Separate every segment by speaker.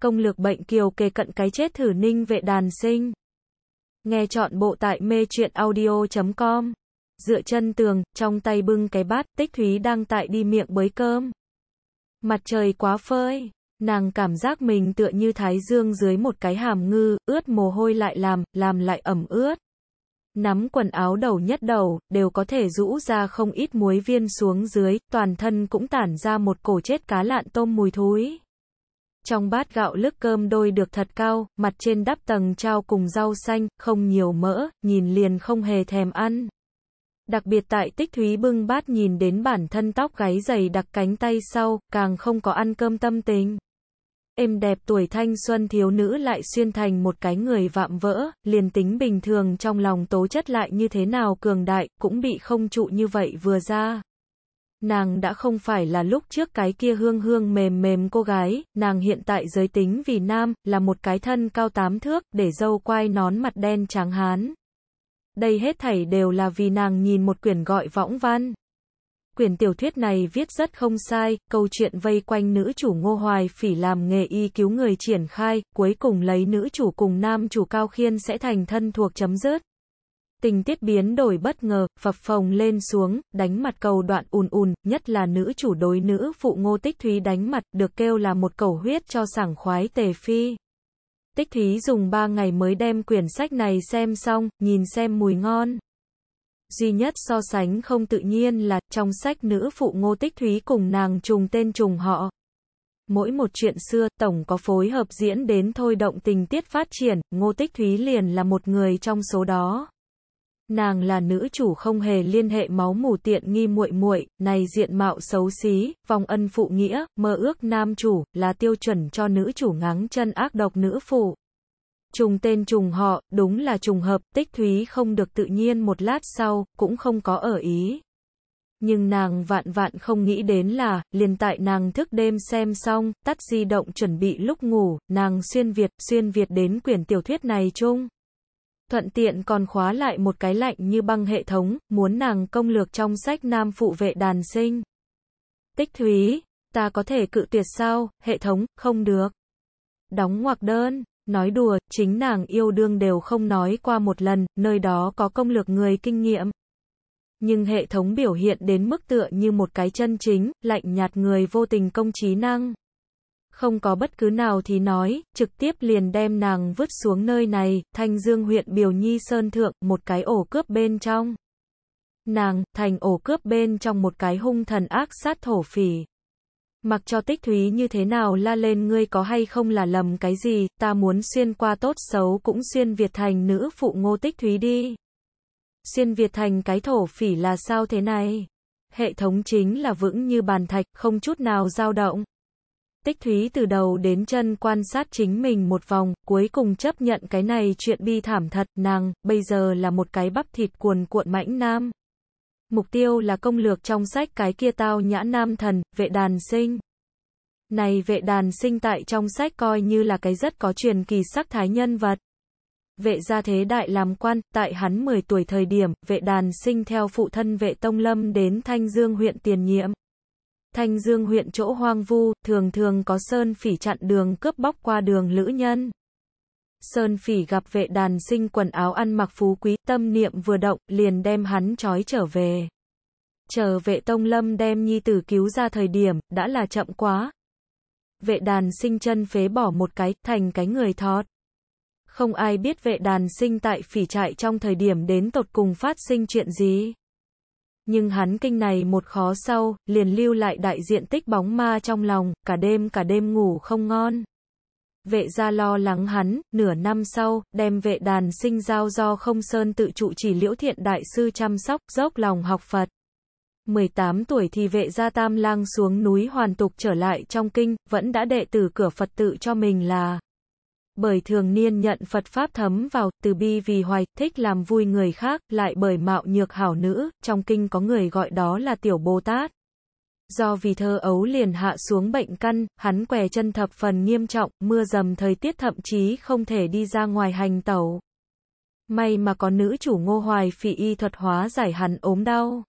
Speaker 1: công lược bệnh kiều kề cận cái chết thử ninh vệ đàn sinh. Nghe chọn bộ tại mê truyện audio.com. Dựa chân tường, trong tay bưng cái bát, tích thúy đang tại đi miệng bới cơm. Mặt trời quá phơi, nàng cảm giác mình tựa như thái dương dưới một cái hàm ngư, ướt mồ hôi lại làm, làm lại ẩm ướt. Nắm quần áo đầu nhất đầu, đều có thể rũ ra không ít muối viên xuống dưới, toàn thân cũng tản ra một cổ chết cá lạn tôm mùi thúi. Trong bát gạo lức cơm đôi được thật cao, mặt trên đắp tầng trao cùng rau xanh, không nhiều mỡ, nhìn liền không hề thèm ăn. Đặc biệt tại tích thúy bưng bát nhìn đến bản thân tóc gáy dày đặc cánh tay sau, càng không có ăn cơm tâm tính Êm đẹp tuổi thanh xuân thiếu nữ lại xuyên thành một cái người vạm vỡ, liền tính bình thường trong lòng tố chất lại như thế nào cường đại, cũng bị không trụ như vậy vừa ra. Nàng đã không phải là lúc trước cái kia hương hương mềm mềm cô gái, nàng hiện tại giới tính vì nam, là một cái thân cao tám thước, để dâu quai nón mặt đen trắng hán. Đây hết thảy đều là vì nàng nhìn một quyển gọi võng văn. Quyển tiểu thuyết này viết rất không sai, câu chuyện vây quanh nữ chủ Ngô Hoài phỉ làm nghề y cứu người triển khai, cuối cùng lấy nữ chủ cùng nam chủ Cao Khiên sẽ thành thân thuộc chấm dứt. Tình tiết biến đổi bất ngờ, phập phồng lên xuống, đánh mặt cầu đoạn ùn ùn, nhất là nữ chủ đối nữ phụ ngô tích thúy đánh mặt, được kêu là một cầu huyết cho sảng khoái tề phi. Tích thúy dùng ba ngày mới đem quyển sách này xem xong, nhìn xem mùi ngon. Duy nhất so sánh không tự nhiên là, trong sách nữ phụ ngô tích thúy cùng nàng trùng tên trùng họ, mỗi một chuyện xưa, tổng có phối hợp diễn đến thôi động tình tiết phát triển, Ngô Tích Thúy liền là một người trong số đó nàng là nữ chủ không hề liên hệ máu mù tiện nghi muội muội, này diện mạo xấu xí, vòng ân phụ nghĩa, mơ ước nam chủ, là tiêu chuẩn cho nữ chủ ngáng chân ác độc nữ phụ. Trùng tên trùng họ, đúng là trùng hợp, tích thúy không được tự nhiên một lát sau, cũng không có ở ý. Nhưng nàng vạn vạn không nghĩ đến là, liền tại nàng thức đêm xem xong, tắt di động chuẩn bị lúc ngủ, nàng xuyên Việt, xuyên Việt đến quyển tiểu thuyết này chung thuận tiện còn khóa lại một cái lạnh như băng hệ thống, muốn nàng công lược trong sách nam phụ vệ đàn sinh. Tích thúy, ta có thể cự tuyệt sao, hệ thống, không được. Đóng ngoặc đơn, nói đùa, chính nàng yêu đương đều không nói qua một lần, nơi đó có công lược người kinh nghiệm. Nhưng hệ thống biểu hiện đến mức tựa như một cái chân chính, lạnh nhạt người vô tình công trí năng không có bất cứ nào thì nói, trực tiếp liền đem nàng vứt xuống nơi này, Thanh Dương huyện biểu Nhi Sơn Thượng, một cái ổ cướp bên trong. Nàng, thành ổ cướp bên trong một cái hung thần ác sát thổ phỉ. Mặc cho tích thúy như thế nào la lên ngươi có hay không là lầm cái gì, ta muốn xuyên qua tốt xấu cũng xuyên Việt thành nữ phụ ngô tích thúy đi. Xuyên Việt thành cái thổ phỉ là sao thế này? Hệ thống chính là vững như bàn thạch, không chút nào dao động. Tích Thúy từ đầu đến chân quan sát chính mình một vòng, cuối cùng chấp nhận cái này chuyện bi thảm thật, nàng, bây giờ là một cái bắp thịt cuồn cuộn mãnh nam. Mục tiêu là công lược trong sách cái kia tao nhã nam thần, vệ đàn sinh. Này vệ đàn sinh tại trong sách coi như là cái rất có truyền kỳ sắc thái nhân vật. Vệ gia thế đại làm quan, tại hắn 10 tuổi thời điểm, vệ đàn sinh theo phụ thân vệ Tông Lâm đến Thanh Dương huyện tiền nhiệm. Thanh Dương huyện chỗ hoang vu, thường thường có sơn phỉ chặn đường cướp bóc qua đường lữ nhân. Sơn phỉ gặp vệ đàn sinh quần áo ăn mặc phú quý, tâm niệm vừa động, liền đem hắn trói trở về. Chờ vệ tông lâm đem nhi tử cứu ra thời điểm, đã là chậm quá. Vệ đàn sinh chân phế bỏ một cái, thành cái người thọt. Không ai biết vệ đàn sinh tại phỉ trại trong thời điểm đến tột cùng phát sinh chuyện gì nhưng hắn kinh này một khó sau, liền lưu lại đại diện tích bóng ma trong lòng, cả đêm cả đêm ngủ không ngon. Vệ gia lo lắng hắn, nửa năm sau, đem vệ đàn sinh giao do không sơn tự trụ chỉ liễu thiện đại sư chăm sóc, dốc lòng học Phật. 18 tuổi thì vệ gia tam lang xuống núi hoàn tục trở lại trong kinh, vẫn đã đệ tử cửa Phật tự cho mình là bởi thường niên nhận Phật Pháp thấm vào, từ bi vì hoài, thích làm vui người khác, lại bởi mạo nhược hảo nữ, trong kinh có người gọi đó là Tiểu Bồ Tát. Do vì thơ ấu liền hạ xuống bệnh căn, hắn què chân thập phần nghiêm trọng, mưa dầm thời tiết thậm chí không thể đi ra ngoài hành tẩu. May mà có nữ chủ ngô hoài phỉ y thuật hóa giải hắn ốm đau.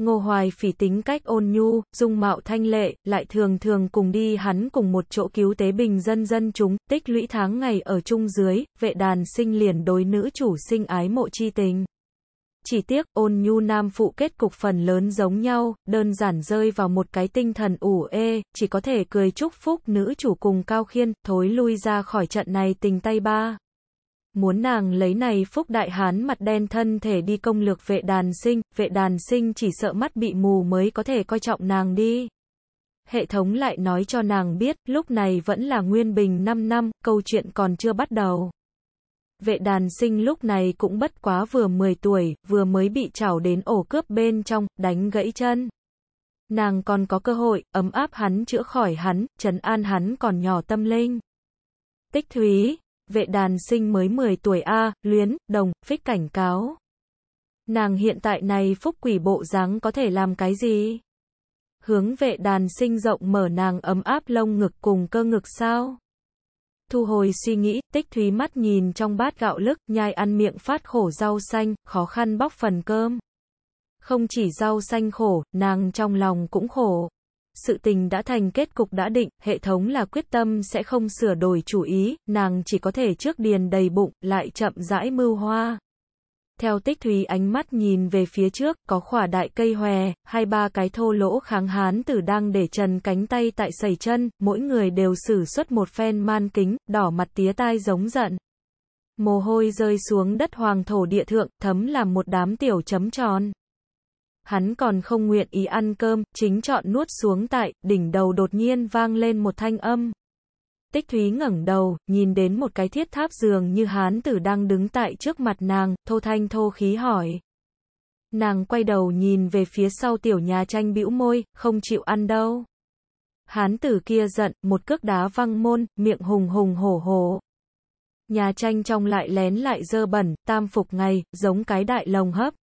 Speaker 1: Ngô Hoài phỉ tính cách ôn nhu, dung mạo thanh lệ, lại thường thường cùng đi hắn cùng một chỗ cứu tế bình dân dân chúng, tích lũy tháng ngày ở chung dưới, vệ đàn sinh liền đối nữ chủ sinh ái mộ chi tình. Chỉ tiếc, ôn nhu nam phụ kết cục phần lớn giống nhau, đơn giản rơi vào một cái tinh thần ủ ê, chỉ có thể cười chúc phúc nữ chủ cùng cao khiên, thối lui ra khỏi trận này tình tay ba muốn nàng lấy này phúc đại hán mặt đen thân thể đi công lược vệ đàn sinh, vệ đàn sinh chỉ sợ mắt bị mù mới có thể coi trọng nàng đi. Hệ thống lại nói cho nàng biết, lúc này vẫn là nguyên bình 5 năm, câu chuyện còn chưa bắt đầu. Vệ đàn sinh lúc này cũng bất quá vừa 10 tuổi, vừa mới bị chảo đến ổ cướp bên trong, đánh gãy chân. Nàng còn có cơ hội, ấm áp hắn chữa khỏi hắn, trấn an hắn còn nhỏ tâm linh. Tích thúy, vệ đàn sinh mới 10 tuổi A, luyến, đồng, phích cảnh cáo. Nàng hiện tại này phúc quỷ bộ dáng có thể làm cái gì? Hướng vệ đàn sinh rộng mở nàng ấm áp lông ngực cùng cơ ngực sao? Thu hồi suy nghĩ, tích thúy mắt nhìn trong bát gạo lức, nhai ăn miệng phát khổ rau xanh, khó khăn bóc phần cơm. Không chỉ rau xanh khổ, nàng trong lòng cũng khổ sự tình đã thành kết cục đã định, hệ thống là quyết tâm sẽ không sửa đổi chủ ý, nàng chỉ có thể trước điền đầy bụng, lại chậm rãi mưu hoa. Theo tích thúy ánh mắt nhìn về phía trước, có khỏa đại cây hòe, hai ba cái thô lỗ kháng hán tử đang để trần cánh tay tại sầy chân, mỗi người đều sử xuất một phen man kính, đỏ mặt tía tai giống giận. Mồ hôi rơi xuống đất hoàng thổ địa thượng, thấm làm một đám tiểu chấm tròn hắn còn không nguyện ý ăn cơm, chính chọn nuốt xuống tại, đỉnh đầu đột nhiên vang lên một thanh âm. Tích Thúy ngẩng đầu, nhìn đến một cái thiết tháp giường như hán tử đang đứng tại trước mặt nàng, thô thanh thô khí hỏi. Nàng quay đầu nhìn về phía sau tiểu nhà tranh bĩu môi, không chịu ăn đâu. Hán tử kia giận, một cước đá văng môn, miệng hùng hùng hổ hổ. Nhà tranh trong lại lén lại dơ bẩn, tam phục ngày, giống cái đại lồng hấp.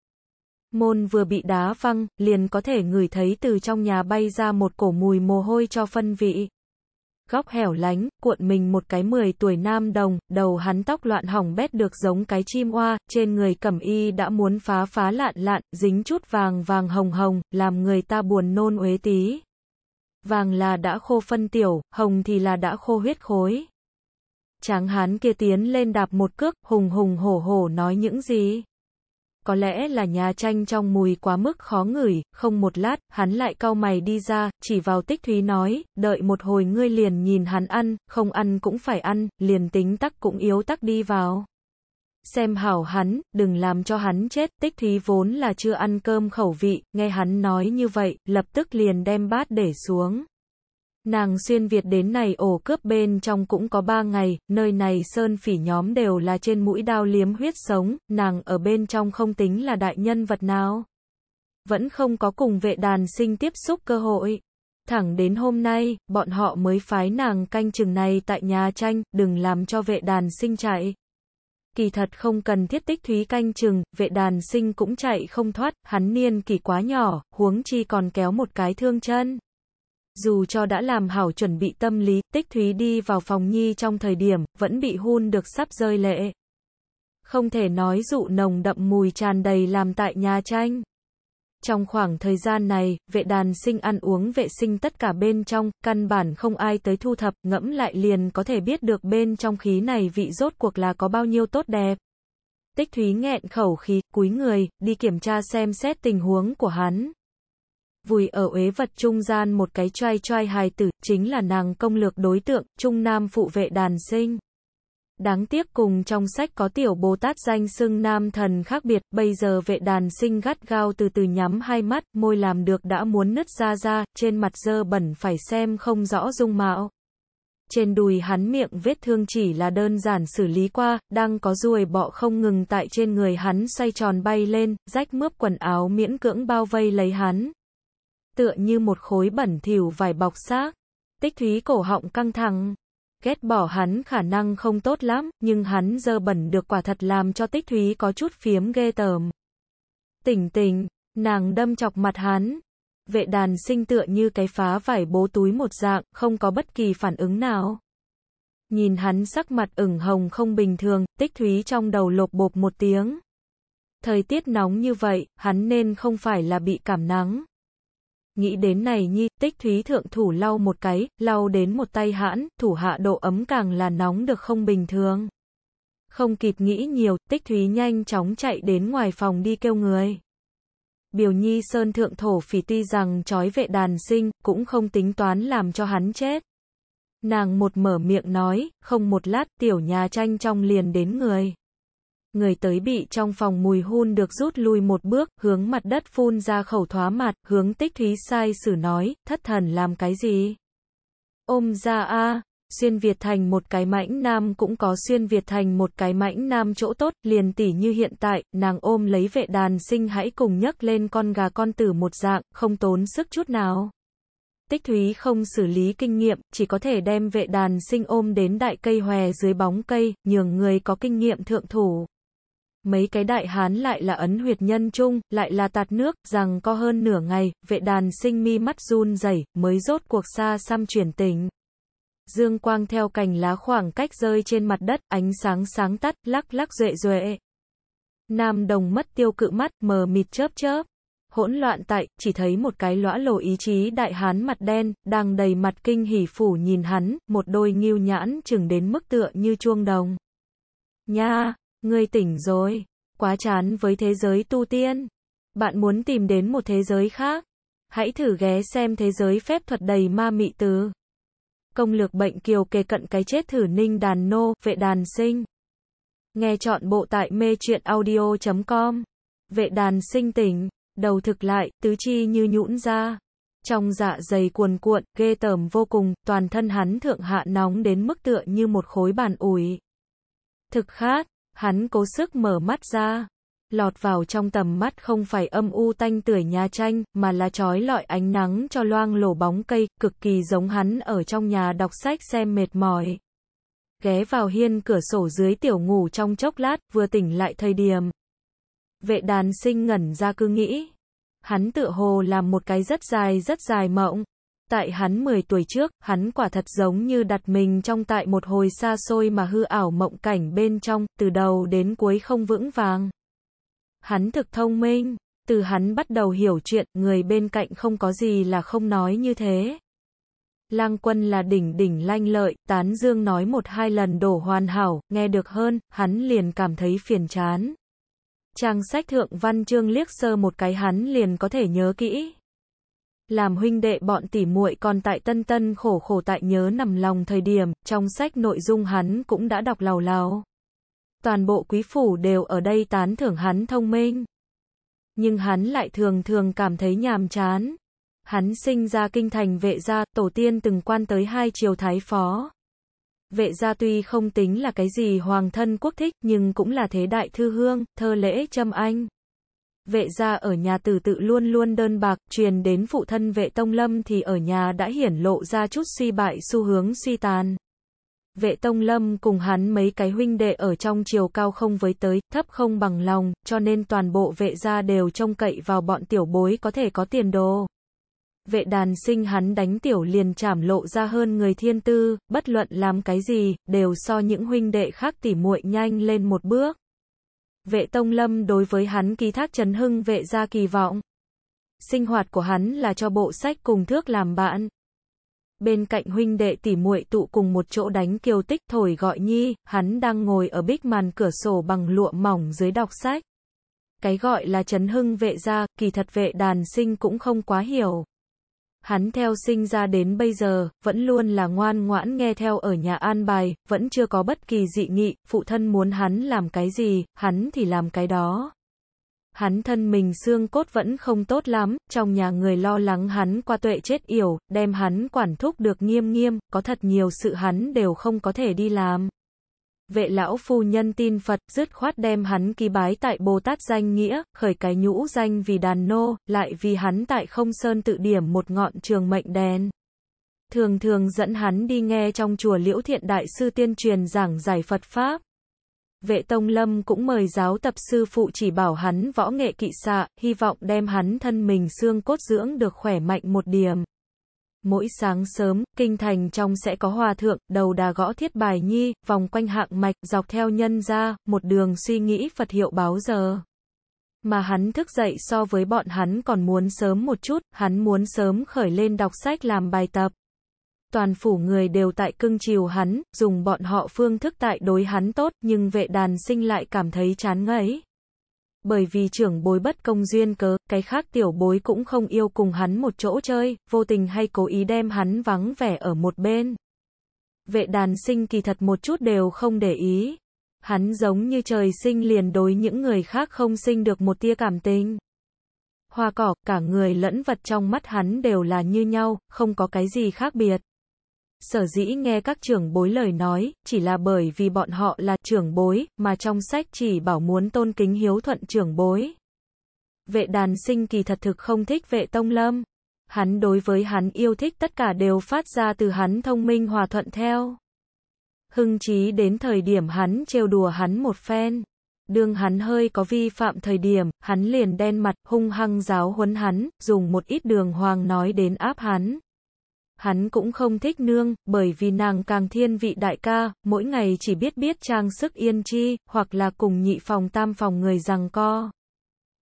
Speaker 1: Môn vừa bị đá văng, liền có thể ngửi thấy từ trong nhà bay ra một cổ mùi mồ hôi cho phân vị. Góc hẻo lánh, cuộn mình một cái 10 tuổi nam đồng, đầu hắn tóc loạn hỏng bét được giống cái chim hoa. trên người cẩm y đã muốn phá phá lạn lạn, dính chút vàng vàng hồng hồng, làm người ta buồn nôn uế tí. Vàng là đã khô phân tiểu, hồng thì là đã khô huyết khối. Tráng hán kia tiến lên đạp một cước, hùng hùng hổ hổ nói những gì? có lẽ là nhà tranh trong mùi quá mức khó ngửi, không một lát, hắn lại cau mày đi ra, chỉ vào tích thúy nói, đợi một hồi ngươi liền nhìn hắn ăn, không ăn cũng phải ăn, liền tính tắc cũng yếu tắc đi vào. Xem hảo hắn, đừng làm cho hắn chết, tích thúy vốn là chưa ăn cơm khẩu vị, nghe hắn nói như vậy, lập tức liền đem bát để xuống. Nàng xuyên Việt đến này ổ cướp bên trong cũng có ba ngày, nơi này sơn phỉ nhóm đều là trên mũi đao liếm huyết sống, nàng ở bên trong không tính là đại nhân vật nào. Vẫn không có cùng vệ đàn sinh tiếp xúc cơ hội. Thẳng đến hôm nay, bọn họ mới phái nàng canh chừng này tại nhà tranh, đừng làm cho vệ đàn sinh chạy. Kỳ thật không cần thiết tích thúy canh chừng, vệ đàn sinh cũng chạy không thoát, hắn niên kỳ quá nhỏ, huống chi còn kéo một cái thương chân. Dù cho đã làm hảo chuẩn bị tâm lý, Tích Thúy đi vào phòng Nhi trong thời điểm, vẫn bị hun được sắp rơi lệ. Không thể nói dụ nồng đậm mùi tràn đầy làm tại nhà tranh. Trong khoảng thời gian này, vệ đàn sinh ăn uống vệ sinh tất cả bên trong, căn bản không ai tới thu thập, ngẫm lại liền có thể biết được bên trong khí này vị rốt cuộc là có bao nhiêu tốt đẹp. Tích Thúy nghẹn khẩu khí, cúi người, đi kiểm tra xem xét tình huống của hắn vùi ở uế vật trung gian một cái choai choai hài tử, chính là nàng công lược đối tượng, trung nam phụ vệ đàn sinh. Đáng tiếc cùng trong sách có tiểu Bồ Tát danh xưng nam thần khác biệt, bây giờ vệ đàn sinh gắt gao từ từ nhắm hai mắt, môi làm được đã muốn nứt ra ra, trên mặt dơ bẩn phải xem không rõ dung mạo. Trên đùi hắn miệng vết thương chỉ là đơn giản xử lý qua, đang có ruồi bọ không ngừng tại trên người hắn xoay tròn bay lên, rách mướp quần áo miễn cưỡng bao vây lấy hắn tựa như một khối bẩn thỉu vải bọc xác. Tích thúy cổ họng căng thẳng. Ghét bỏ hắn khả năng không tốt lắm, nhưng hắn dơ bẩn được quả thật làm cho tích thúy có chút phiếm ghê tởm. Tỉnh tỉnh, nàng đâm chọc mặt hắn. Vệ đàn sinh tựa như cái phá vải bố túi một dạng, không có bất kỳ phản ứng nào. Nhìn hắn sắc mặt ửng hồng không bình thường, tích thúy trong đầu lột bột một tiếng. Thời tiết nóng như vậy, hắn nên không phải là bị cảm nắng. Nghĩ đến này nhi, tích thúy thượng thủ lau một cái, lau đến một tay hãn, thủ hạ độ ấm càng là nóng được không bình thường. Không kịp nghĩ nhiều, tích thúy nhanh chóng chạy đến ngoài phòng đi kêu người. Biểu nhi sơn thượng thổ phỉ tuy rằng trói vệ đàn sinh, cũng không tính toán làm cho hắn chết. Nàng một mở miệng nói, không một lát tiểu nhà tranh trong liền đến người người tới bị trong phòng mùi hun được rút lui một bước, hướng mặt đất phun ra khẩu thóa mặt, hướng tích thúy sai sử nói, thất thần làm cái gì? Ôm ra a xuyên Việt thành một cái mãnh nam cũng có xuyên Việt thành một cái mãnh nam chỗ tốt, liền tỉ như hiện tại, nàng ôm lấy vệ đàn sinh hãy cùng nhấc lên con gà con tử một dạng, không tốn sức chút nào. Tích Thúy không xử lý kinh nghiệm, chỉ có thể đem vệ đàn sinh ôm đến đại cây hòe dưới bóng cây, nhường người có kinh nghiệm thượng thủ. Mấy cái đại hán lại là ấn huyệt nhân trung lại là tạt nước, rằng có hơn nửa ngày, vệ đàn sinh mi mắt run rẩy mới rốt cuộc xa xăm chuyển tình. Dương quang theo cành lá khoảng cách rơi trên mặt đất, ánh sáng sáng tắt, lắc lắc duệ duệ. Nam đồng mất tiêu cự mắt, mờ mịt chớp chớp. Hỗn loạn tại, chỉ thấy một cái lõa lồ ý chí đại hán mặt đen, đang đầy mặt kinh hỉ phủ nhìn hắn, một đôi nghiêu nhãn chừng đến mức tựa như chuông đồng. Nha, Ngươi tỉnh rồi, quá chán với thế giới tu tiên. Bạn muốn tìm đến một thế giới khác? Hãy thử ghé xem thế giới phép thuật đầy ma mị từ. Công lược bệnh kiều kề cận cái chết thử ninh đàn nô, vệ đàn sinh. Nghe chọn bộ tại mê truyện audio.com. Vệ đàn sinh tỉnh, đầu thực lại, tứ chi như nhũn ra. Trong dạ dày cuồn cuộn, ghê tởm vô cùng, toàn thân hắn thượng hạ nóng đến mức tựa như một khối bàn ủi. Thực khát, Hắn cố sức mở mắt ra, lọt vào trong tầm mắt không phải âm u tanh tưởi nhà tranh, mà là trói lọi ánh nắng cho loang lổ bóng cây, cực kỳ giống hắn ở trong nhà đọc sách xem mệt mỏi. Ghé vào hiên cửa sổ dưới tiểu ngủ trong chốc lát, vừa tỉnh lại thời điểm. Vệ đàn sinh ngẩn ra cứ nghĩ. Hắn tựa hồ làm một cái rất dài rất dài mộng tại hắn 10 tuổi trước, hắn quả thật giống như đặt mình trong tại một hồi xa xôi mà hư ảo mộng cảnh bên trong, từ đầu đến cuối không vững vàng. Hắn thực thông minh, từ hắn bắt đầu hiểu chuyện, người bên cạnh không có gì là không nói như thế. Lang quân là đỉnh đỉnh lanh lợi, tán dương nói một hai lần đổ hoàn hảo, nghe được hơn, hắn liền cảm thấy phiền chán. Trang sách thượng văn chương liếc sơ một cái hắn liền có thể nhớ kỹ làm huynh đệ bọn tỉ muội còn tại tân tân khổ khổ tại nhớ nằm lòng thời điểm, trong sách nội dung hắn cũng đã đọc lào lào. Toàn bộ quý phủ đều ở đây tán thưởng hắn thông minh. Nhưng hắn lại thường thường cảm thấy nhàm chán. Hắn sinh ra kinh thành vệ gia, tổ tiên từng quan tới hai triều thái phó. Vệ gia tuy không tính là cái gì hoàng thân quốc thích nhưng cũng là thế đại thư hương, thơ lễ châm anh vệ gia ở nhà từ tự luôn luôn đơn bạc, truyền đến phụ thân vệ tông lâm thì ở nhà đã hiển lộ ra chút suy bại xu hướng suy tàn. Vệ Tông Lâm cùng hắn mấy cái huynh đệ ở trong chiều cao không với tới, thấp không bằng lòng, cho nên toàn bộ vệ gia đều trông cậy vào bọn tiểu bối có thể có tiền đồ. Vệ đàn sinh hắn đánh tiểu liền trảm lộ ra hơn người thiên tư, bất luận làm cái gì, đều so những huynh đệ khác tỉ muội nhanh lên một bước. Vệ Tông Lâm đối với hắn ký thác Trần Hưng vệ ra kỳ vọng. Sinh hoạt của hắn là cho bộ sách cùng thước làm bạn. Bên cạnh huynh đệ tỉ muội tụ cùng một chỗ đánh kiều tích thổi gọi nhi, hắn đang ngồi ở bích màn cửa sổ bằng lụa mỏng dưới đọc sách. Cái gọi là Trần Hưng vệ ra, kỳ thật vệ đàn sinh cũng không quá hiểu. Hắn theo sinh ra đến bây giờ, vẫn luôn là ngoan ngoãn nghe theo ở nhà an bài, vẫn chưa có bất kỳ dị nghị, phụ thân muốn hắn làm cái gì, hắn thì làm cái đó. Hắn thân mình xương cốt vẫn không tốt lắm, trong nhà người lo lắng hắn qua tuệ chết yểu, đem hắn quản thúc được nghiêm nghiêm, có thật nhiều sự hắn đều không có thể đi làm vệ lão phu nhân tin Phật, dứt khoát đem hắn ký bái tại Bồ Tát danh nghĩa, khởi cái nhũ danh vì đàn nô, lại vì hắn tại không sơn tự điểm một ngọn trường mệnh đèn. Thường thường dẫn hắn đi nghe trong chùa liễu thiện đại sư tiên truyền giảng giải Phật Pháp. Vệ Tông Lâm cũng mời giáo tập sư phụ chỉ bảo hắn võ nghệ kỵ xạ, hy vọng đem hắn thân mình xương cốt dưỡng được khỏe mạnh một điểm. Mỗi sáng sớm, kinh thành trong sẽ có hòa thượng, đầu đà gõ thiết bài nhi, vòng quanh hạng mạch, dọc theo nhân ra, một đường suy nghĩ Phật hiệu báo giờ. Mà hắn thức dậy so với bọn hắn còn muốn sớm một chút, hắn muốn sớm khởi lên đọc sách làm bài tập. Toàn phủ người đều tại cưng chiều hắn, dùng bọn họ phương thức tại đối hắn tốt, nhưng vệ đàn sinh lại cảm thấy chán ngấy. Bởi vì trưởng bối bất công duyên cớ, cái khác tiểu bối cũng không yêu cùng hắn một chỗ chơi, vô tình hay cố ý đem hắn vắng vẻ ở một bên. Vệ đàn sinh kỳ thật một chút đều không để ý. Hắn giống như trời sinh liền đối những người khác không sinh được một tia cảm tình. Hoa cỏ, cả người lẫn vật trong mắt hắn đều là như nhau, không có cái gì khác biệt. Sở dĩ nghe các trưởng bối lời nói, chỉ là bởi vì bọn họ là trưởng bối, mà trong sách chỉ bảo muốn tôn kính hiếu thuận trưởng bối. Vệ đàn sinh kỳ thật thực không thích vệ tông lâm. Hắn đối với hắn yêu thích tất cả đều phát ra từ hắn thông minh hòa thuận theo. Hưng trí đến thời điểm hắn trêu đùa hắn một phen. Đương hắn hơi có vi phạm thời điểm, hắn liền đen mặt, hung hăng giáo huấn hắn, dùng một ít đường hoàng nói đến áp hắn hắn cũng không thích nương, bởi vì nàng càng thiên vị đại ca, mỗi ngày chỉ biết biết trang sức yên chi, hoặc là cùng nhị phòng tam phòng người rằng co.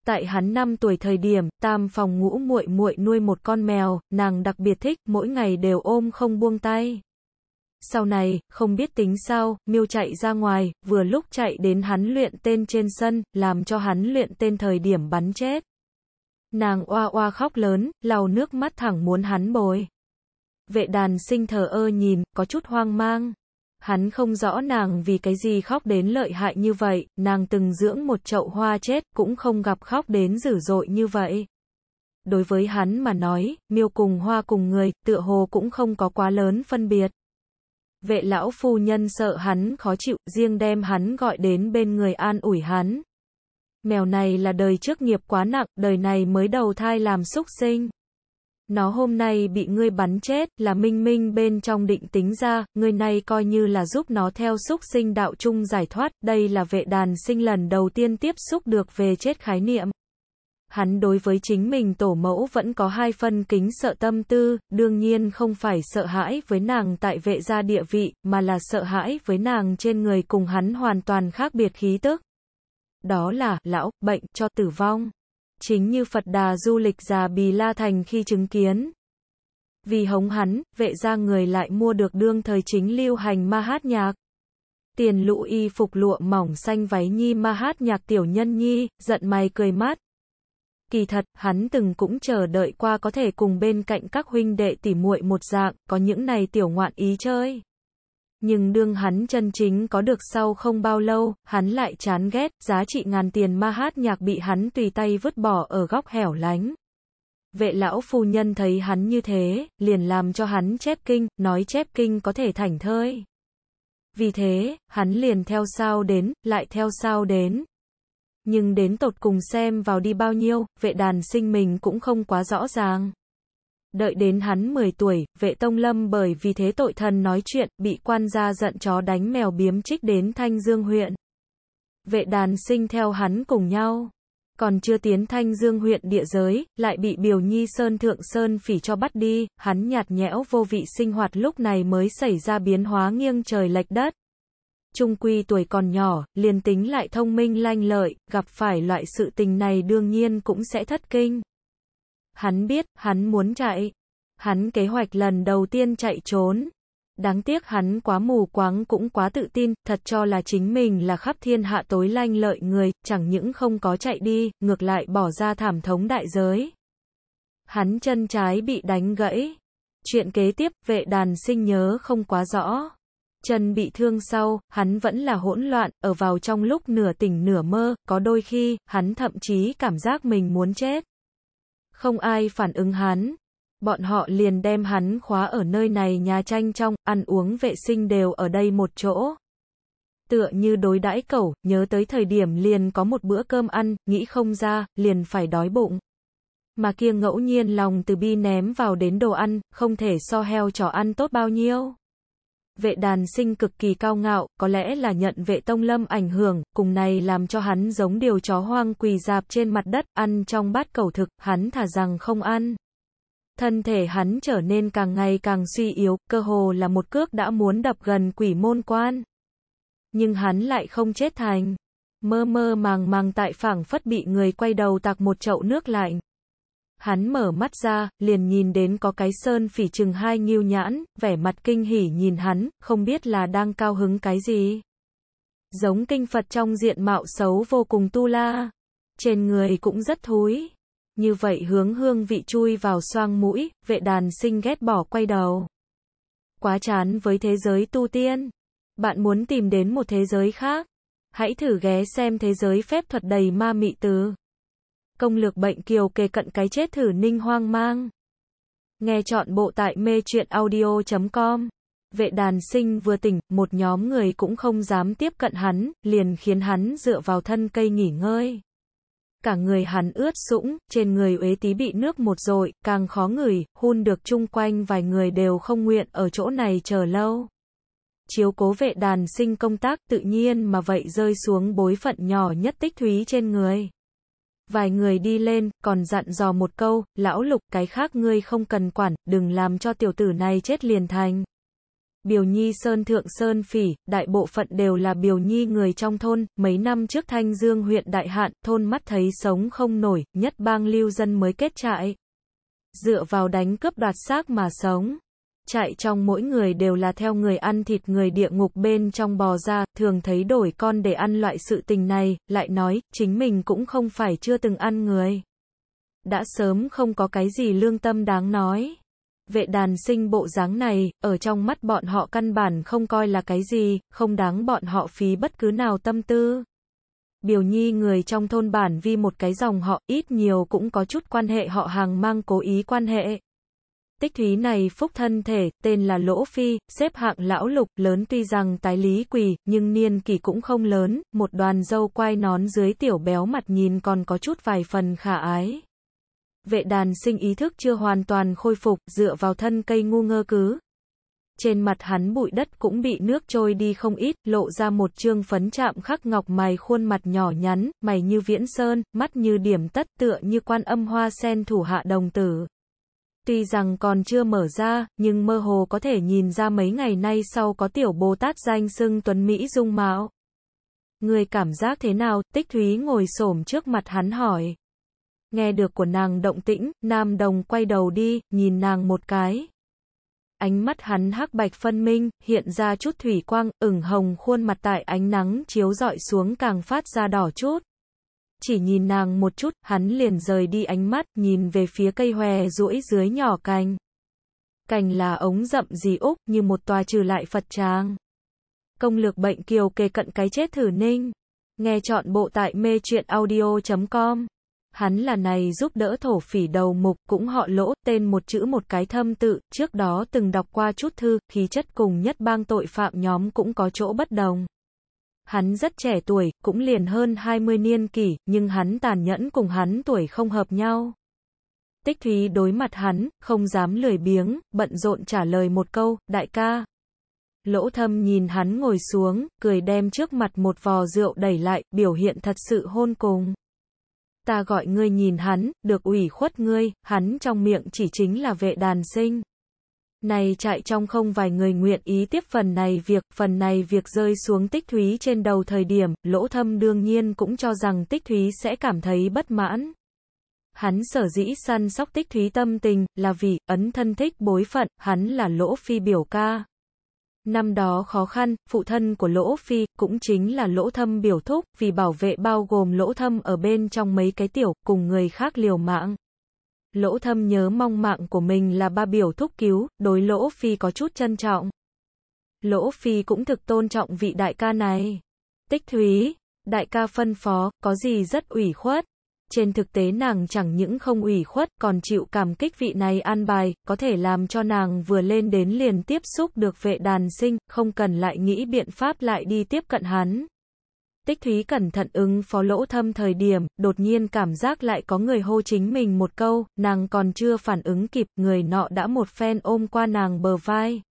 Speaker 1: Tại hắn 5 tuổi thời điểm, tam phòng ngũ muội muội nuôi một con mèo, nàng đặc biệt thích, mỗi ngày đều ôm không buông tay. Sau này, không biết tính sao, miêu chạy ra ngoài, vừa lúc chạy đến hắn luyện tên trên sân, làm cho hắn luyện tên thời điểm bắn chết. Nàng oa oa khóc lớn, lau nước mắt thẳng muốn hắn bồi. Vệ đàn sinh thờ ơ nhìn, có chút hoang mang. Hắn không rõ nàng vì cái gì khóc đến lợi hại như vậy, nàng từng dưỡng một chậu hoa chết, cũng không gặp khóc đến dữ dội như vậy. Đối với hắn mà nói, miêu cùng hoa cùng người, tựa hồ cũng không có quá lớn phân biệt. Vệ lão phu nhân sợ hắn khó chịu, riêng đem hắn gọi đến bên người an ủi hắn. Mèo này là đời trước nghiệp quá nặng, đời này mới đầu thai làm xúc sinh. Nó hôm nay bị ngươi bắn chết, là minh minh bên trong định tính ra, người này coi như là giúp nó theo xúc sinh đạo chung giải thoát, đây là vệ đàn sinh lần đầu tiên tiếp xúc được về chết khái niệm. Hắn đối với chính mình tổ mẫu vẫn có hai phân kính sợ tâm tư, đương nhiên không phải sợ hãi với nàng tại vệ gia địa vị, mà là sợ hãi với nàng trên người cùng hắn hoàn toàn khác biệt khí tức. Đó là, lão, bệnh, cho tử vong chính như Phật Đà du lịch già Bì La Thành khi chứng kiến. Vì hống hắn, vệ gia người lại mua được đương thời chính lưu hành ma hát nhạc. Tiền lũ y phục lụa mỏng xanh váy nhi ma hát nhạc tiểu nhân nhi, giận mày cười mát. Kỳ thật, hắn từng cũng chờ đợi qua có thể cùng bên cạnh các huynh đệ tỉ muội một dạng, có những này tiểu ngoạn ý chơi. Nhưng đương hắn chân chính có được sau không bao lâu, hắn lại chán ghét, giá trị ngàn tiền ma hát nhạc bị hắn tùy tay vứt bỏ ở góc hẻo lánh. Vệ lão phu nhân thấy hắn như thế, liền làm cho hắn chép kinh, nói chép kinh có thể thảnh thơi. Vì thế, hắn liền theo sao đến, lại theo sao đến. Nhưng đến tột cùng xem vào đi bao nhiêu, vệ đàn sinh mình cũng không quá rõ ràng. Đợi đến hắn 10 tuổi, vệ tông lâm bởi vì thế tội thân nói chuyện, bị quan gia giận chó đánh mèo biếm trích đến Thanh Dương huyện. Vệ đàn sinh theo hắn cùng nhau. Còn chưa tiến Thanh Dương huyện địa giới, lại bị biểu Nhi Sơn Thượng Sơn phỉ cho bắt đi, hắn nhạt nhẽo vô vị sinh hoạt lúc này mới xảy ra biến hóa nghiêng trời lệch đất. Trung quy tuổi còn nhỏ, liền tính lại thông minh lanh lợi, gặp phải loại sự tình này đương nhiên cũng sẽ thất kinh. Hắn biết, hắn muốn chạy. Hắn kế hoạch lần đầu tiên chạy trốn. Đáng tiếc hắn quá mù quáng cũng quá tự tin, thật cho là chính mình là khắp thiên hạ tối lanh lợi người, chẳng những không có chạy đi, ngược lại bỏ ra thảm thống đại giới. Hắn chân trái bị đánh gãy. Chuyện kế tiếp, vệ đàn sinh nhớ không quá rõ. Chân bị thương sau, hắn vẫn là hỗn loạn, ở vào trong lúc nửa tỉnh nửa mơ, có đôi khi, hắn thậm chí cảm giác mình muốn chết. Không ai phản ứng hắn. Bọn họ liền đem hắn khóa ở nơi này nhà tranh trong, ăn uống vệ sinh đều ở đây một chỗ. Tựa như đối đãi cẩu, nhớ tới thời điểm liền có một bữa cơm ăn, nghĩ không ra, liền phải đói bụng. Mà kia ngẫu nhiên lòng từ bi ném vào đến đồ ăn, không thể so heo chó ăn tốt bao nhiêu vệ đàn sinh cực kỳ cao ngạo, có lẽ là nhận vệ tông lâm ảnh hưởng, cùng này làm cho hắn giống điều chó hoang quỳ dạp trên mặt đất, ăn trong bát cầu thực, hắn thả rằng không ăn. Thân thể hắn trở nên càng ngày càng suy yếu, cơ hồ là một cước đã muốn đập gần quỷ môn quan. Nhưng hắn lại không chết thành. Mơ mơ màng màng tại phảng phất bị người quay đầu tạc một chậu nước lạnh. Hắn mở mắt ra, liền nhìn đến có cái sơn phỉ chừng hai nghiêu nhãn, vẻ mặt kinh hỉ nhìn hắn, không biết là đang cao hứng cái gì. Giống kinh Phật trong diện mạo xấu vô cùng tu la. Trên người cũng rất thối Như vậy hướng hương vị chui vào xoang mũi, vệ đàn sinh ghét bỏ quay đầu. Quá chán với thế giới tu tiên. Bạn muốn tìm đến một thế giới khác. Hãy thử ghé xem thế giới phép thuật đầy ma mị từ công lược bệnh kiều kề cận cái chết thử ninh hoang mang. Nghe chọn bộ tại mê chuyện audio.com. Vệ đàn sinh vừa tỉnh, một nhóm người cũng không dám tiếp cận hắn, liền khiến hắn dựa vào thân cây nghỉ ngơi. Cả người hắn ướt sũng, trên người uế tí bị nước một dội càng khó ngửi, hun được chung quanh vài người đều không nguyện ở chỗ này chờ lâu. Chiếu cố vệ đàn sinh công tác tự nhiên mà vậy rơi xuống bối phận nhỏ nhất tích thúy trên người. Vài người đi lên, còn dặn dò một câu, lão lục, cái khác ngươi không cần quản, đừng làm cho tiểu tử này chết liền thành. Biểu Nhi Sơn Thượng Sơn Phỉ, đại bộ phận đều là biểu Nhi người trong thôn, mấy năm trước Thanh Dương huyện Đại Hạn, thôn mắt thấy sống không nổi, nhất bang lưu dân mới kết trại. Dựa vào đánh cướp đoạt xác mà sống chạy trong mỗi người đều là theo người ăn thịt người địa ngục bên trong bò ra, thường thấy đổi con để ăn loại sự tình này, lại nói, chính mình cũng không phải chưa từng ăn người. Đã sớm không có cái gì lương tâm đáng nói. Vệ đàn sinh bộ dáng này, ở trong mắt bọn họ căn bản không coi là cái gì, không đáng bọn họ phí bất cứ nào tâm tư. Biểu nhi người trong thôn bản vì một cái dòng họ ít nhiều cũng có chút quan hệ họ hàng mang cố ý quan hệ. Tích thúy này phúc thân thể, tên là Lỗ Phi, xếp hạng lão lục, lớn tuy rằng tái lý quỳ, nhưng niên kỷ cũng không lớn, một đoàn dâu quai nón dưới tiểu béo mặt nhìn còn có chút vài phần khả ái. Vệ đàn sinh ý thức chưa hoàn toàn khôi phục, dựa vào thân cây ngu ngơ cứ. Trên mặt hắn bụi đất cũng bị nước trôi đi không ít, lộ ra một trương phấn chạm khắc ngọc mày khuôn mặt nhỏ nhắn, mày như viễn sơn, mắt như điểm tất tựa như quan âm hoa sen thủ hạ đồng tử tuy rằng còn chưa mở ra, nhưng mơ hồ có thể nhìn ra mấy ngày nay sau có tiểu Bồ Tát danh xưng Tuấn Mỹ dung mạo. Người cảm giác thế nào, tích thúy ngồi xổm trước mặt hắn hỏi. Nghe được của nàng động tĩnh, nam đồng quay đầu đi, nhìn nàng một cái. Ánh mắt hắn hắc bạch phân minh, hiện ra chút thủy quang, ửng hồng khuôn mặt tại ánh nắng chiếu dọi xuống càng phát ra đỏ chút chỉ nhìn nàng một chút, hắn liền rời đi ánh mắt, nhìn về phía cây hòe rũi dưới nhỏ cành. Cành là ống rậm dì Úc, như một tòa trừ lại Phật tràng. Công lược bệnh kiều kề cận cái chết thử ninh. Nghe chọn bộ tại mê chuyện audio.com. Hắn là này giúp đỡ thổ phỉ đầu mục, cũng họ lỗ, tên một chữ một cái thâm tự, trước đó từng đọc qua chút thư, khí chất cùng nhất bang tội phạm nhóm cũng có chỗ bất đồng. Hắn rất trẻ tuổi, cũng liền hơn 20 niên kỷ, nhưng hắn tàn nhẫn cùng hắn tuổi không hợp nhau. Tích Thúy đối mặt hắn, không dám lười biếng, bận rộn trả lời một câu, đại ca. Lỗ thâm nhìn hắn ngồi xuống, cười đem trước mặt một vò rượu đẩy lại, biểu hiện thật sự hôn cùng. Ta gọi ngươi nhìn hắn, được ủy khuất ngươi, hắn trong miệng chỉ chính là vệ đàn sinh. Này chạy trong không vài người nguyện ý tiếp phần này việc, phần này việc rơi xuống tích thúy trên đầu thời điểm, lỗ thâm đương nhiên cũng cho rằng tích thúy sẽ cảm thấy bất mãn. Hắn sở dĩ săn sóc tích thúy tâm tình, là vì, ấn thân thích bối phận, hắn là lỗ phi biểu ca. Năm đó khó khăn, phụ thân của Lỗ Phi, cũng chính là Lỗ Thâm biểu thúc, vì bảo vệ bao gồm Lỗ Thâm ở bên trong mấy cái tiểu, cùng người khác liều mạng lỗ thâm nhớ mong mạng của mình là ba biểu thúc cứu, đối lỗ phi có chút trân trọng. Lỗ phi cũng thực tôn trọng vị đại ca này. Tích thúy, đại ca phân phó, có gì rất ủy khuất. Trên thực tế nàng chẳng những không ủy khuất còn chịu cảm kích vị này an bài, có thể làm cho nàng vừa lên đến liền tiếp xúc được vệ đàn sinh, không cần lại nghĩ biện pháp lại đi tiếp cận hắn. Tích Thúy cẩn thận ứng phó lỗ thâm thời điểm, đột nhiên cảm giác lại có người hô chính mình một câu, nàng còn chưa phản ứng kịp, người nọ đã một phen ôm qua nàng bờ vai.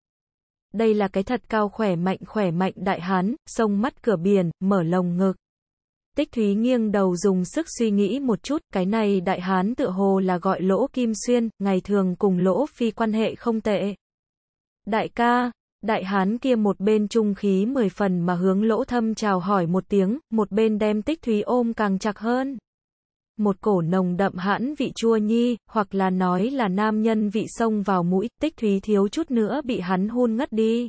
Speaker 1: Đây là cái thật cao khỏe mạnh khỏe mạnh đại hán, sông mắt cửa biển, mở lồng ngực. Tích Thúy nghiêng đầu dùng sức suy nghĩ một chút, cái này đại hán tự hồ là gọi lỗ kim xuyên, ngày thường cùng lỗ phi quan hệ không tệ. Đại ca, Đại hán kia một bên trung khí mười phần mà hướng lỗ thâm chào hỏi một tiếng, một bên đem tích thúy ôm càng chặt hơn. Một cổ nồng đậm hãn vị chua nhi, hoặc là nói là nam nhân vị sông vào mũi, tích thúy thiếu chút nữa bị hắn hôn ngất đi.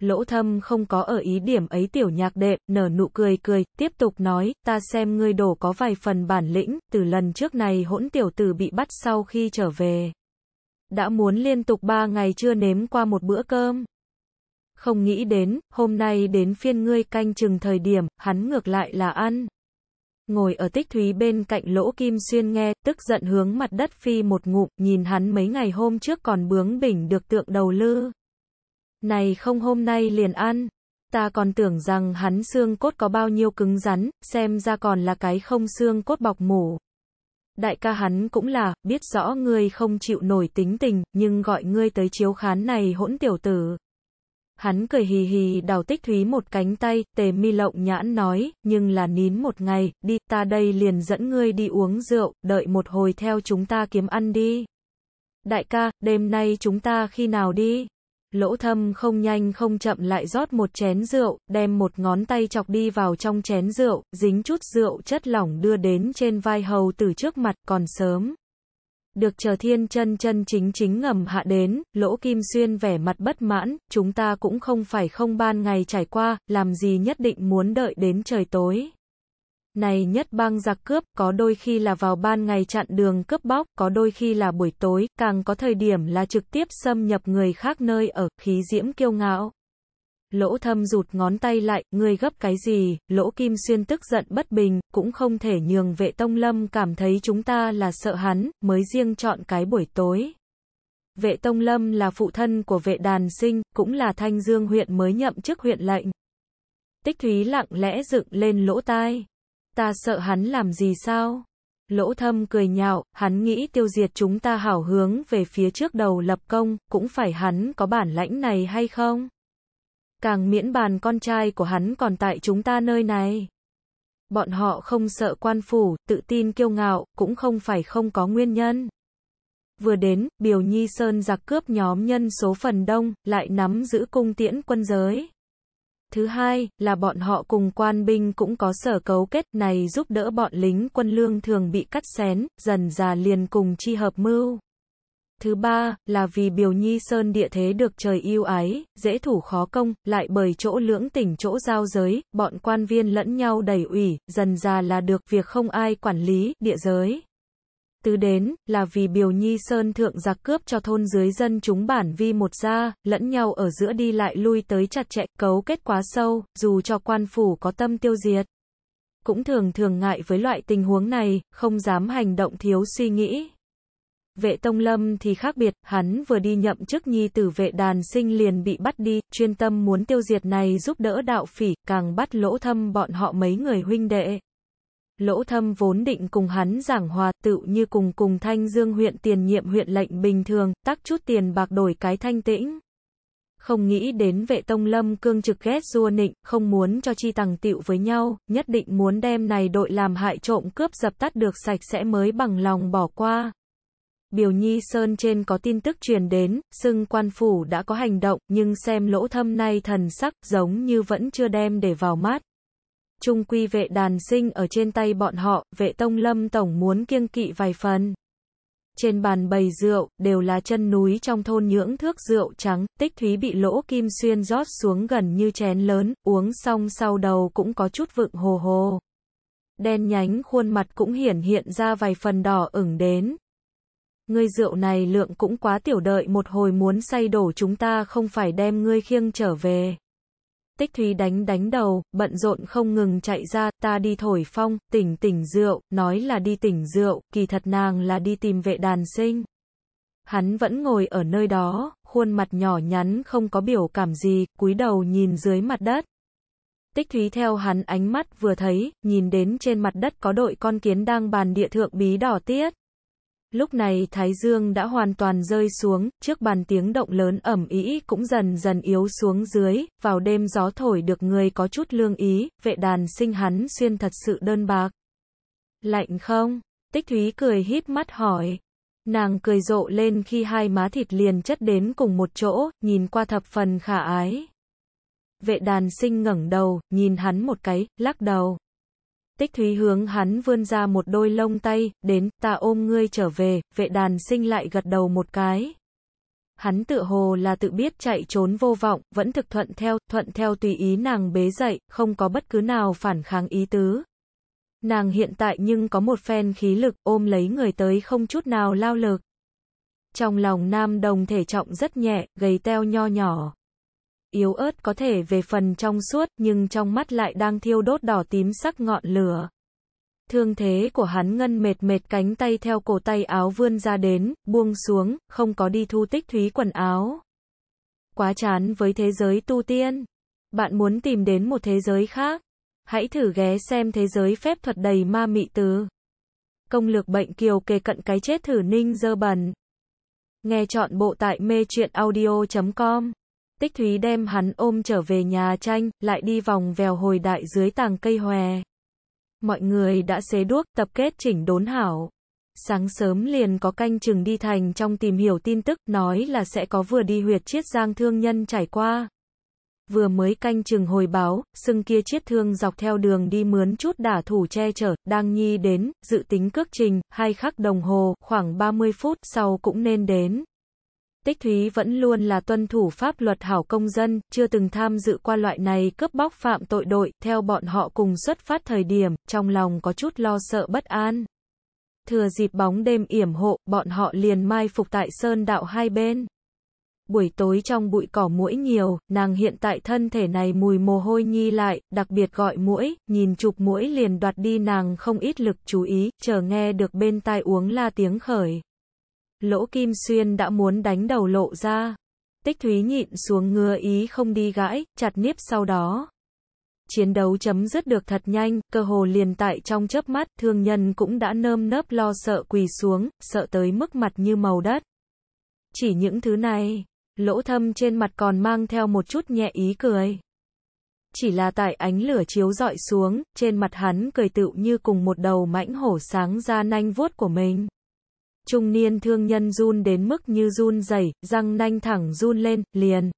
Speaker 1: Lỗ thâm không có ở ý điểm ấy tiểu nhạc đệ, nở nụ cười cười, tiếp tục nói, ta xem ngươi đổ có vài phần bản lĩnh, từ lần trước này hỗn tiểu tử bị bắt sau khi trở về. Đã muốn liên tục ba ngày chưa nếm qua một bữa cơm không nghĩ đến, hôm nay đến phiên ngươi canh chừng thời điểm, hắn ngược lại là ăn. Ngồi ở tích thúy bên cạnh lỗ kim xuyên nghe, tức giận hướng mặt đất phi một ngụm, nhìn hắn mấy ngày hôm trước còn bướng bỉnh được tượng đầu lư. Này không hôm nay liền ăn, ta còn tưởng rằng hắn xương cốt có bao nhiêu cứng rắn, xem ra còn là cái không xương cốt bọc mủ. Đại ca hắn cũng là, biết rõ ngươi không chịu nổi tính tình, nhưng gọi ngươi tới chiếu khán này hỗn tiểu tử. Hắn cười hì hì đào tích thúy một cánh tay, tề mi lộng nhãn nói, nhưng là nín một ngày, đi, ta đây liền dẫn ngươi đi uống rượu, đợi một hồi theo chúng ta kiếm ăn đi. Đại ca, đêm nay chúng ta khi nào đi? Lỗ thâm không nhanh không chậm lại rót một chén rượu, đem một ngón tay chọc đi vào trong chén rượu, dính chút rượu chất lỏng đưa đến trên vai hầu từ trước mặt còn sớm được chờ thiên chân chân chính chính ngầm hạ đến, lỗ kim xuyên vẻ mặt bất mãn, chúng ta cũng không phải không ban ngày trải qua, làm gì nhất định muốn đợi đến trời tối. Này nhất bang giặc cướp, có đôi khi là vào ban ngày chặn đường cướp bóc, có đôi khi là buổi tối, càng có thời điểm là trực tiếp xâm nhập người khác nơi ở, khí diễm kiêu ngạo. Lỗ thâm rụt ngón tay lại, ngươi gấp cái gì, lỗ kim xuyên tức giận bất bình, cũng không thể nhường vệ tông lâm cảm thấy chúng ta là sợ hắn, mới riêng chọn cái buổi tối. Vệ tông lâm là phụ thân của vệ đàn sinh, cũng là thanh dương huyện mới nhậm chức huyện lệnh. Tích thúy lặng lẽ dựng lên lỗ tai. Ta sợ hắn làm gì sao? Lỗ thâm cười nhạo, hắn nghĩ tiêu diệt chúng ta hảo hướng về phía trước đầu lập công, cũng phải hắn có bản lãnh này hay không? càng miễn bàn con trai của hắn còn tại chúng ta nơi này. Bọn họ không sợ quan phủ, tự tin kiêu ngạo, cũng không phải không có nguyên nhân. Vừa đến, biểu Nhi Sơn giặc cướp nhóm nhân số phần đông, lại nắm giữ cung tiễn quân giới. Thứ hai, là bọn họ cùng quan binh cũng có sở cấu kết này giúp đỡ bọn lính quân lương thường bị cắt xén, dần già liền cùng chi hợp mưu. Thứ ba, là vì biểu Nhi Sơn địa thế được trời yêu ái, dễ thủ khó công, lại bởi chỗ lưỡng tỉnh chỗ giao giới, bọn quan viên lẫn nhau đầy ủy, dần già là được việc không ai quản lý, địa giới. Tứ đến, là vì biểu Nhi Sơn thượng giặc cướp cho thôn dưới dân chúng bản vi một gia, lẫn nhau ở giữa đi lại lui tới chặt chẽ, cấu kết quá sâu, dù cho quan phủ có tâm tiêu diệt cũng thường thường ngại với loại tình huống này, không dám hành động thiếu suy nghĩ, vệ tông lâm thì khác biệt, hắn vừa đi nhậm chức nhi tử vệ đàn sinh liền bị bắt đi, chuyên tâm muốn tiêu diệt này giúp đỡ đạo phỉ, càng bắt lỗ thâm bọn họ mấy người huynh đệ. Lỗ thâm vốn định cùng hắn giảng hòa tự như cùng cùng thanh dương huyện tiền nhiệm huyện lệnh bình thường, tắc chút tiền bạc đổi cái thanh tĩnh. Không nghĩ đến vệ tông lâm cương trực ghét rua nịnh, không muốn cho chi tằng tiệu với nhau, nhất định muốn đem này đội làm hại trộm cướp dập tắt được sạch sẽ mới bằng lòng bỏ qua. Biểu Nhi Sơn trên có tin tức truyền đến, xưng quan phủ đã có hành động, nhưng xem lỗ thâm nay thần sắc, giống như vẫn chưa đem để vào mắt. Trung quy vệ đàn sinh ở trên tay bọn họ, vệ tông lâm tổng muốn kiêng kỵ vài phần. Trên bàn bày rượu, đều là chân núi trong thôn nhưỡng thước rượu trắng, tích thúy bị lỗ kim xuyên rót xuống gần như chén lớn, uống xong sau đầu cũng có chút vựng hồ hồ. Đen nhánh khuôn mặt cũng hiển hiện ra vài phần đỏ ửng đến, ngươi rượu này lượng cũng quá tiểu đợi một hồi muốn say đổ chúng ta không phải đem ngươi khiêng trở về. Tích Thúy đánh đánh đầu, bận rộn không ngừng chạy ra, ta đi thổi phong, tỉnh tỉnh rượu, nói là đi tỉnh rượu, kỳ thật nàng là đi tìm vệ đàn sinh. Hắn vẫn ngồi ở nơi đó, khuôn mặt nhỏ nhắn không có biểu cảm gì, cúi đầu nhìn dưới mặt đất. Tích Thúy theo hắn ánh mắt vừa thấy, nhìn đến trên mặt đất có đội con kiến đang bàn địa thượng bí đỏ tiết. Lúc này Thái Dương đã hoàn toàn rơi xuống, trước bàn tiếng động lớn ẩm ý cũng dần dần yếu xuống dưới, vào đêm gió thổi được người có chút lương ý, vệ đàn sinh hắn xuyên thật sự đơn bạc. Lạnh không? Tích Thúy cười híp mắt hỏi. Nàng cười rộ lên khi hai má thịt liền chất đến cùng một chỗ, nhìn qua thập phần khả ái. Vệ đàn sinh ngẩng đầu, nhìn hắn một cái, lắc đầu. Tích Thúy hướng hắn vươn ra một đôi lông tay, đến, ta ôm ngươi trở về, vệ đàn sinh lại gật đầu một cái. Hắn tự hồ là tự biết chạy trốn vô vọng, vẫn thực thuận theo, thuận theo tùy ý nàng bế dậy, không có bất cứ nào phản kháng ý tứ. Nàng hiện tại nhưng có một phen khí lực ôm lấy người tới không chút nào lao lực. Trong lòng nam đồng thể trọng rất nhẹ, gầy teo nho nhỏ yếu ớt có thể về phần trong suốt nhưng trong mắt lại đang thiêu đốt đỏ tím sắc ngọn lửa. Thương thế của hắn ngân mệt mệt cánh tay theo cổ tay áo vươn ra đến, buông xuống, không có đi thu tích thúy quần áo. Quá chán với thế giới tu tiên. Bạn muốn tìm đến một thế giới khác. Hãy thử ghé xem thế giới phép thuật đầy ma mị từ Công lược bệnh kiều kề cận cái chết thử ninh dơ bẩn. Nghe chọn bộ tại mê chuyện audio.com Tích Thúy đem hắn ôm trở về nhà tranh, lại đi vòng vèo hồi đại dưới tàng cây hòe. Mọi người đã xế đuốc, tập kết chỉnh đốn hảo. Sáng sớm liền có canh chừng đi thành trong tìm hiểu tin tức, nói là sẽ có vừa đi huyệt chiết giang thương nhân trải qua. Vừa mới canh chừng hồi báo, xưng kia chiết thương dọc theo đường đi mướn chút đả thủ che chở, đang nhi đến, dự tính cước trình, hai khắc đồng hồ, khoảng 30 phút sau cũng nên đến. Tích Thúy vẫn luôn là tuân thủ pháp luật hảo công dân, chưa từng tham dự qua loại này cướp bóc phạm tội đội, theo bọn họ cùng xuất phát thời điểm, trong lòng có chút lo sợ bất an. Thừa dịp bóng đêm yểm hộ, bọn họ liền mai phục tại sơn đạo hai bên. Buổi tối trong bụi cỏ mũi nhiều, nàng hiện tại thân thể này mùi mồ hôi nhi lại, đặc biệt gọi mũi, nhìn chụp mũi liền đoạt đi nàng không ít lực chú ý, chờ nghe được bên tai uống la tiếng khởi. Lỗ Kim Xuyên đã muốn đánh đầu lộ ra. Tích Thúy nhịn xuống ngừa ý không đi gãi, chặt nếp sau đó. Chiến đấu chấm dứt được thật nhanh, cơ hồ liền tại trong chớp mắt, thương nhân cũng đã nơm nớp lo sợ quỳ xuống, sợ tới mức mặt như màu đất. Chỉ những thứ này, lỗ thâm trên mặt còn mang theo một chút nhẹ ý cười. Chỉ là tại ánh lửa chiếu dọi xuống, trên mặt hắn cười tựu như cùng một đầu mãnh hổ sáng ra nanh vuốt của mình trung niên thương nhân run đến mức như run dày răng nanh thẳng run lên, liền.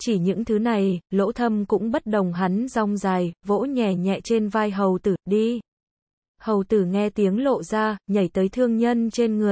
Speaker 1: Chỉ những thứ này, lỗ thâm cũng bất đồng hắn rong dài, vỗ nhẹ nhẹ trên vai hầu tử, đi. Hầu tử nghe tiếng lộ ra, nhảy tới thương nhân trên người.